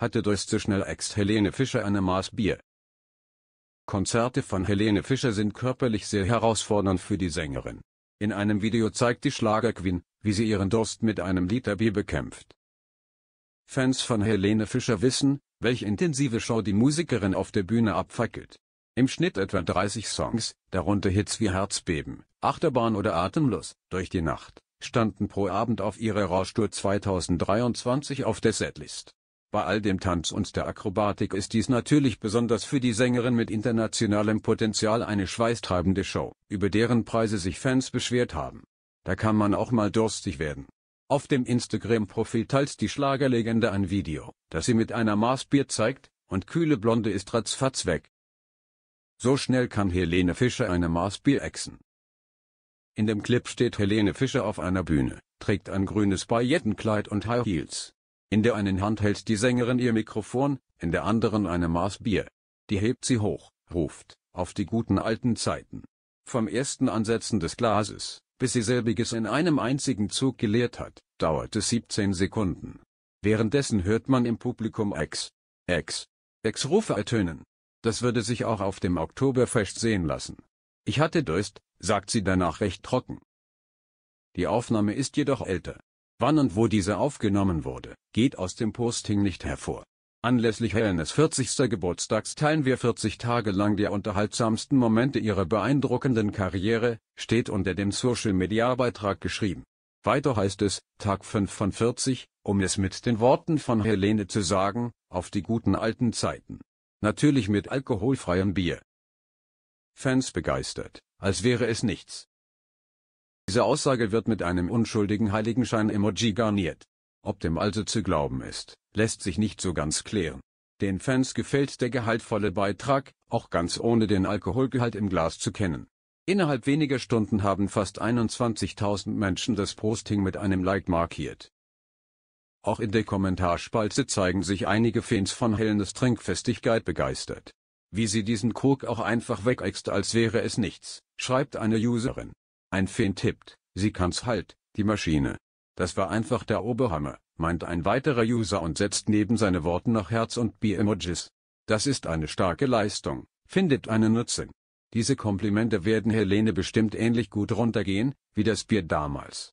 hatte durch zu schnell Ex Helene Fischer eine Maß Bier. Konzerte von Helene Fischer sind körperlich sehr herausfordernd für die Sängerin. In einem Video zeigt die Schlagerqueen, wie sie ihren Durst mit einem Liter Bier bekämpft. Fans von Helene Fischer wissen, welche intensive Show die Musikerin auf der Bühne abfackelt. Im Schnitt etwa 30 Songs, darunter Hits wie Herzbeben, Achterbahn oder Atemlos, durch die Nacht, standen pro Abend auf ihrer Rauschtour 2023 auf der Setlist. Bei all dem Tanz und der Akrobatik ist dies natürlich besonders für die Sängerin mit internationalem Potenzial eine schweißtreibende Show, über deren Preise sich Fans beschwert haben. Da kann man auch mal durstig werden. Auf dem Instagram-Profil teilt die Schlagerlegende ein Video, das sie mit einer Maßbier zeigt, und kühle Blonde ist ratzfatz weg. So schnell kann Helene Fischer eine Maßbier exen. In dem Clip steht Helene Fischer auf einer Bühne, trägt ein grünes Paillettenkleid und High Heels. In der einen Hand hält die Sängerin ihr Mikrofon, in der anderen eine Maß Bier. Die hebt sie hoch, ruft, auf die guten alten Zeiten. Vom ersten Ansetzen des Glases, bis sie selbiges in einem einzigen Zug geleert hat, dauert es 17 Sekunden. Währenddessen hört man im Publikum Ex, Ex, Ex-Rufe ertönen. Das würde sich auch auf dem Oktoberfest sehen lassen. Ich hatte Durst, sagt sie danach recht trocken. Die Aufnahme ist jedoch älter. Wann und wo diese aufgenommen wurde, geht aus dem Posting nicht hervor. Anlässlich Helenes 40. Geburtstags teilen wir 40 Tage lang die unterhaltsamsten Momente ihrer beeindruckenden Karriere, steht unter dem Social-Media-Beitrag geschrieben. Weiter heißt es, Tag 5 von 40, um es mit den Worten von Helene zu sagen, auf die guten alten Zeiten. Natürlich mit alkoholfreiem Bier. Fans begeistert, als wäre es nichts. Diese Aussage wird mit einem unschuldigen Heiligenschein-Emoji garniert. Ob dem also zu glauben ist, lässt sich nicht so ganz klären. Den Fans gefällt der gehaltvolle Beitrag, auch ganz ohne den Alkoholgehalt im Glas zu kennen. Innerhalb weniger Stunden haben fast 21.000 Menschen das Posting mit einem Like markiert. Auch in der Kommentarspalte zeigen sich einige Fans von Helenes Trinkfestigkeit begeistert. Wie sie diesen Krug auch einfach wegext als wäre es nichts, schreibt eine Userin. Ein Feen tippt, sie kann's halt, die Maschine. Das war einfach der Oberhammer, meint ein weiterer User und setzt neben seine Worten noch Herz und Bier-Emojis. Das ist eine starke Leistung, findet eine Nutzung. Diese Komplimente werden Helene bestimmt ähnlich gut runtergehen, wie das Bier damals.